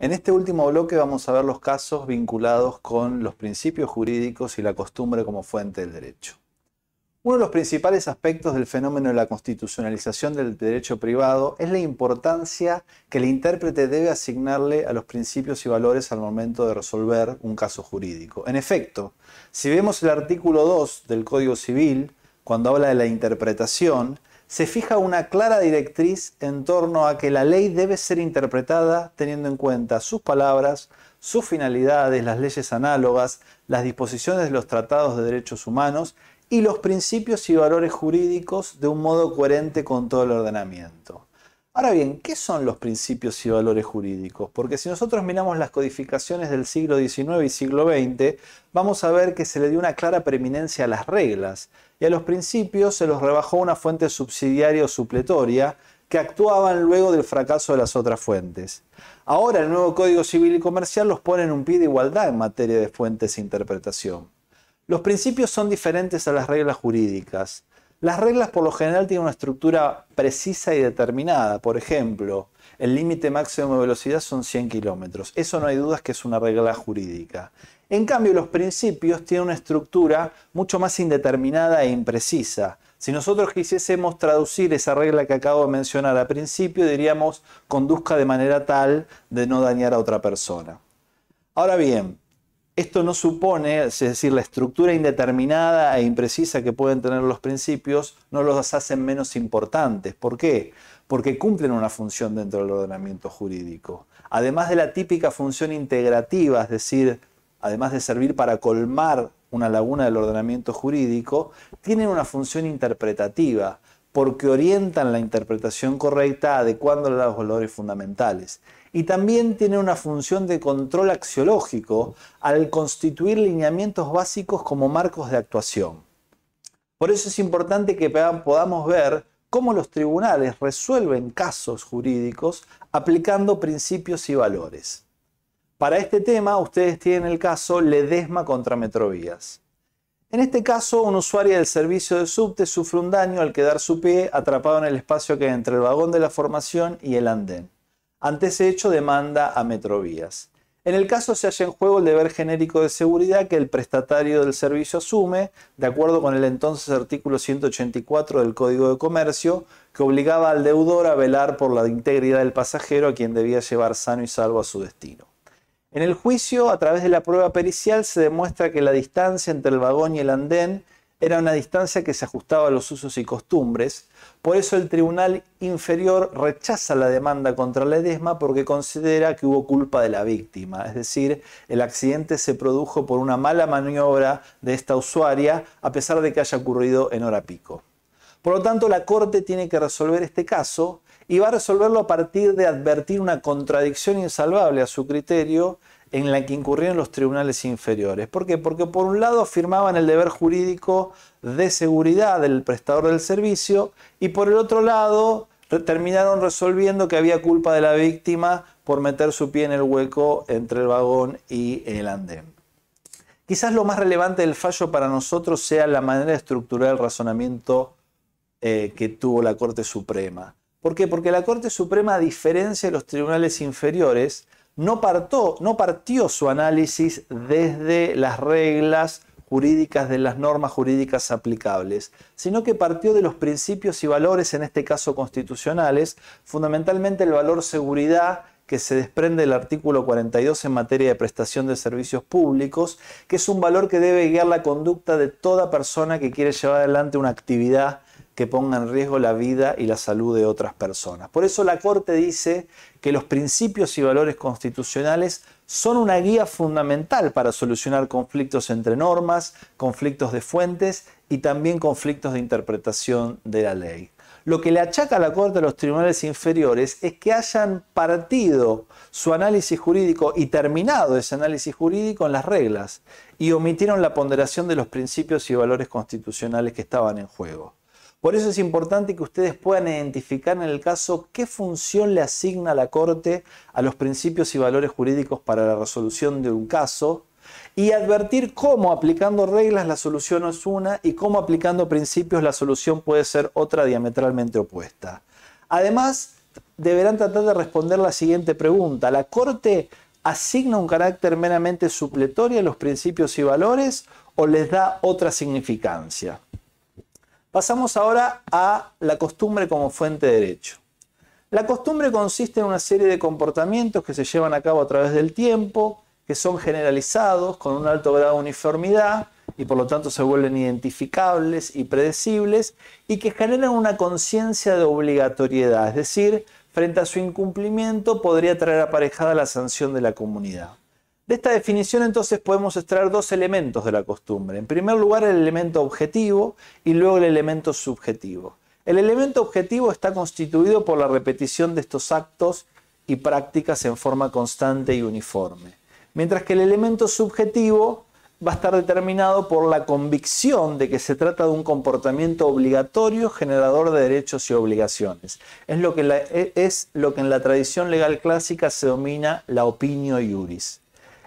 En este último bloque vamos a ver los casos vinculados con los principios jurídicos y la costumbre como fuente del derecho. Uno de los principales aspectos del fenómeno de la constitucionalización del derecho privado es la importancia que el intérprete debe asignarle a los principios y valores al momento de resolver un caso jurídico. En efecto, si vemos el artículo 2 del Código Civil, cuando habla de la interpretación, se fija una clara directriz en torno a que la ley debe ser interpretada teniendo en cuenta sus palabras, sus finalidades, las leyes análogas, las disposiciones de los tratados de derechos humanos y los principios y valores jurídicos de un modo coherente con todo el ordenamiento. Ahora bien, ¿qué son los principios y valores jurídicos? Porque si nosotros miramos las codificaciones del siglo XIX y siglo XX, vamos a ver que se le dio una clara preeminencia a las reglas y a los principios se los rebajó una fuente subsidiaria o supletoria que actuaban luego del fracaso de las otras fuentes. Ahora el nuevo Código Civil y Comercial los pone en un pie de igualdad en materia de fuentes e interpretación. Los principios son diferentes a las reglas jurídicas. Las reglas por lo general tienen una estructura precisa y determinada. Por ejemplo, el límite máximo de velocidad son 100 kilómetros. Eso no hay dudas que es una regla jurídica. En cambio, los principios tienen una estructura mucho más indeterminada e imprecisa. Si nosotros quisiésemos traducir esa regla que acabo de mencionar al principio, diríamos conduzca de manera tal de no dañar a otra persona. Ahora bien, esto no supone, es decir, la estructura indeterminada e imprecisa que pueden tener los principios no los hacen menos importantes. ¿Por qué? Porque cumplen una función dentro del ordenamiento jurídico. Además de la típica función integrativa, es decir, además de servir para colmar una laguna del ordenamiento jurídico, tienen una función interpretativa, porque orientan la interpretación correcta adecuándola a los valores fundamentales y también tiene una función de control axiológico al constituir lineamientos básicos como marcos de actuación. Por eso es importante que podamos ver cómo los tribunales resuelven casos jurídicos aplicando principios y valores. Para este tema ustedes tienen el caso Ledesma contra Metrovías. En este caso, un usuario del servicio de subte sufre un daño al quedar su pie atrapado en el espacio que hay entre el vagón de la formación y el andén. Ante ese hecho demanda a Metrovías. En el caso se halla en juego el deber genérico de seguridad que el prestatario del servicio asume, de acuerdo con el entonces artículo 184 del Código de Comercio, que obligaba al deudor a velar por la integridad del pasajero a quien debía llevar sano y salvo a su destino. En el juicio, a través de la prueba pericial, se demuestra que la distancia entre el vagón y el andén era una distancia que se ajustaba a los usos y costumbres. Por eso el Tribunal Inferior rechaza la demanda contra Ledesma porque considera que hubo culpa de la víctima. Es decir, el accidente se produjo por una mala maniobra de esta usuaria a pesar de que haya ocurrido en hora pico. Por lo tanto, la Corte tiene que resolver este caso y va a resolverlo a partir de advertir una contradicción insalvable a su criterio en la que incurrieron los tribunales inferiores. ¿Por qué? Porque por un lado afirmaban el deber jurídico de seguridad del prestador del servicio y por el otro lado terminaron resolviendo que había culpa de la víctima por meter su pie en el hueco entre el vagón y el andén. Quizás lo más relevante del fallo para nosotros sea la manera de estructurar el razonamiento eh, que tuvo la Corte Suprema. ¿Por qué? Porque la Corte Suprema, a diferencia de los tribunales inferiores, no, no partió su análisis desde las reglas jurídicas de las normas jurídicas aplicables, sino que partió de los principios y valores, en este caso constitucionales, fundamentalmente el valor seguridad que se desprende del artículo 42 en materia de prestación de servicios públicos, que es un valor que debe guiar la conducta de toda persona que quiere llevar adelante una actividad que ponga en riesgo la vida y la salud de otras personas. Por eso la Corte dice que los principios y valores constitucionales son una guía fundamental para solucionar conflictos entre normas, conflictos de fuentes y también conflictos de interpretación de la ley. Lo que le achaca a la Corte a los tribunales inferiores es que hayan partido su análisis jurídico y terminado ese análisis jurídico en las reglas y omitieron la ponderación de los principios y valores constitucionales que estaban en juego. Por eso es importante que ustedes puedan identificar en el caso qué función le asigna la Corte a los principios y valores jurídicos para la resolución de un caso y advertir cómo aplicando reglas la solución es una y cómo aplicando principios la solución puede ser otra diametralmente opuesta. Además, deberán tratar de responder la siguiente pregunta. ¿La Corte asigna un carácter meramente supletorio a los principios y valores o les da otra significancia? Pasamos ahora a la costumbre como fuente de derecho. La costumbre consiste en una serie de comportamientos que se llevan a cabo a través del tiempo, que son generalizados, con un alto grado de uniformidad y por lo tanto se vuelven identificables y predecibles y que generan una conciencia de obligatoriedad, es decir, frente a su incumplimiento podría traer aparejada la sanción de la comunidad. De esta definición entonces podemos extraer dos elementos de la costumbre. En primer lugar el elemento objetivo y luego el elemento subjetivo. El elemento objetivo está constituido por la repetición de estos actos y prácticas en forma constante y uniforme. Mientras que el elemento subjetivo va a estar determinado por la convicción de que se trata de un comportamiento obligatorio generador de derechos y obligaciones. Es lo que, e, es lo que en la tradición legal clásica se domina la opinio iuris.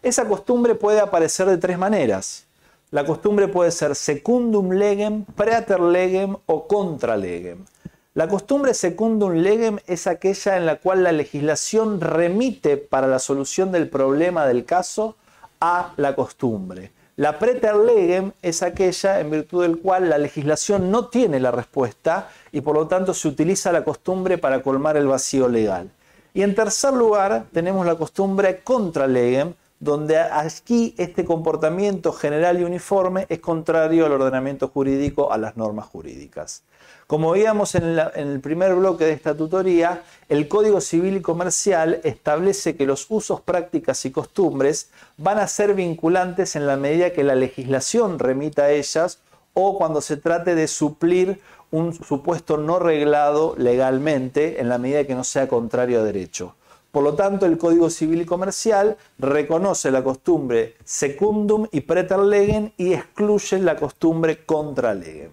Esa costumbre puede aparecer de tres maneras. La costumbre puede ser secundum legem, prater legem o contra legem. La costumbre secundum legem es aquella en la cual la legislación remite para la solución del problema del caso a la costumbre. La preter legem es aquella en virtud del cual la legislación no tiene la respuesta y por lo tanto se utiliza la costumbre para colmar el vacío legal. Y en tercer lugar tenemos la costumbre contra legem, donde aquí este comportamiento general y uniforme es contrario al ordenamiento jurídico, a las normas jurídicas. Como veíamos en, el primer bloque de esta tutoría, el Código Civil y Comercial establece que los usos, prácticas y costumbres van a ser vinculantes en la medida que la legislación remita a ellas o cuando se trate de suplir un supuesto no reglado legalmente en la medida que no sea contrario a derecho. Por lo tanto, el Código Civil y Comercial reconoce la costumbre secundum y preter legem y excluye la costumbre contra legem.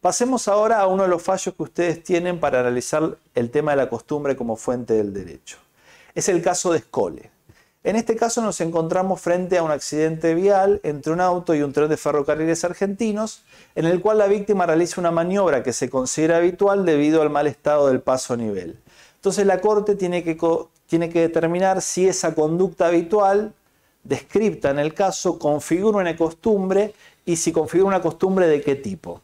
Pasemos ahora a uno de los fallos que ustedes tienen para analizar el tema de la costumbre como fuente del derecho. Es el caso de Escole. En este caso nos encontramos frente a un accidente vial entre un auto y un tren de ferrocarriles argentinos, en el cual la víctima realiza una maniobra que se considera habitual debido al mal estado del paso a nivel. Entonces la Corte tiene que, determinar si esa conducta habitual, descripta en el caso, configura una costumbre y si configura una costumbre de qué tipo.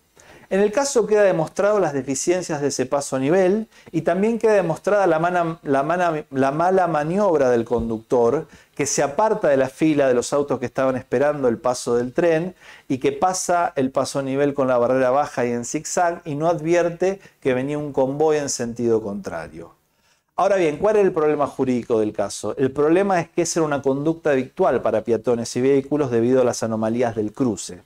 En el caso queda demostrado las deficiencias de ese paso a nivel y también queda demostrada la, mala maniobra del conductor que se aparta de la fila de los autos que estaban esperando el paso del tren y que pasa el paso a nivel con la barrera baja y en zigzag y no advierte que venía un convoy en sentido contrario. Ahora bien, ¿cuál es el problema jurídico del caso? El problema es que esa era una conducta habitual para peatones y vehículos debido a las anomalías del cruce.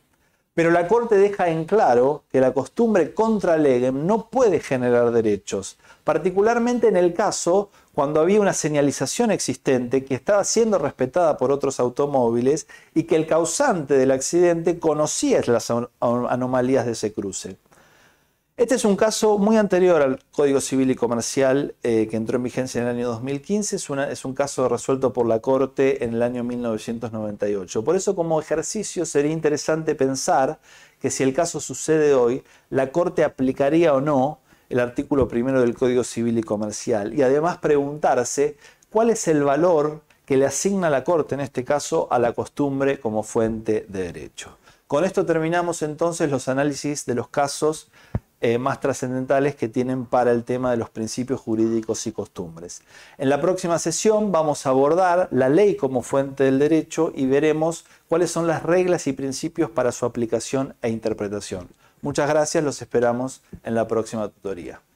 Pero la Corte deja en claro que la costumbre contra legem no puede generar derechos, particularmente en el caso cuando había una señalización existente que estaba siendo respetada por otros automóviles y que el causante del accidente conocía las anomalías de ese cruce. Este es un caso muy anterior al Código Civil y Comercial eh, que entró en vigencia en el año 2015. es, un caso resuelto por la Corte en el año 1998. Por eso como ejercicio sería interesante pensar que si el caso sucede hoy, la Corte aplicaría o no el artículo primero del Código Civil y Comercial. Y además preguntarse cuál es el valor que le asigna la Corte en este caso a la costumbre como fuente de derecho. Con esto terminamos entonces los análisis de los casos eh, más trascendentales que tienen para el tema de los principios jurídicos y costumbres. En la próxima sesión vamos a abordar la ley como fuente del derecho y veremos cuáles son las reglas y principios para su aplicación e interpretación. Muchas gracias, los esperamos en la próxima tutoría.